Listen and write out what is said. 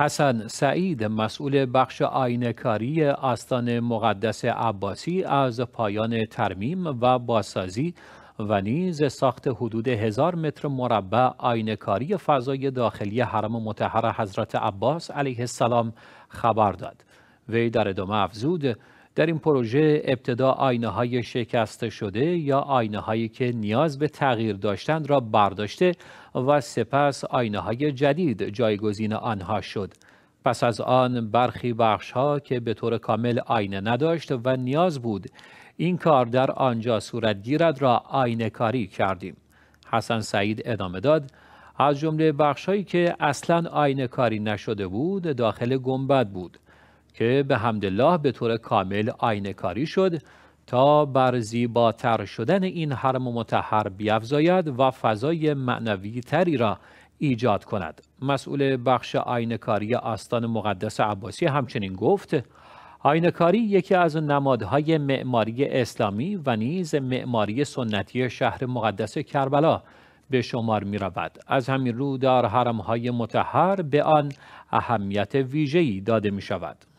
حسن سعید مسئول بخش آینکاری آستان مقدس عباسی از پایان ترمیم و بازسازی و نیز ساخت حدود هزار متر مربع آینکاری فضای داخلی حرم متحر حضرت عباس علیه السلام خبر داد. وی در ادامه افزود در این پروژه ابتدا آینه های شکسته شده یا آینه هایی که نیاز به تغییر داشتند را برداشته و سپس آینه های جدید جایگزین آنها شد. پس از آن برخی بخش ها که به طور کامل آینه نداشت و نیاز بود این کار در آنجا صورت گیرد را آینه کاری کردیم. حسن سعید ادامه داد از جمله بخشهایی که اصلا آینه کاری نشده بود داخل گنبد بود. که به همدلله به طور کامل آینه کاری شد تا بر زیباتر شدن این حرم متحر بیفزاید و فضای معنوی تری را ایجاد کند مسئول بخش آینکاری آستان مقدس عباسی همچنین گفت آینکاری یکی از نمادهای معماری اسلامی و نیز معماری سنتی شهر مقدس کربلا به شمار می رود. از همین رو در حرمهای متحر به آن اهمیت ویژه‌ای داده می شود.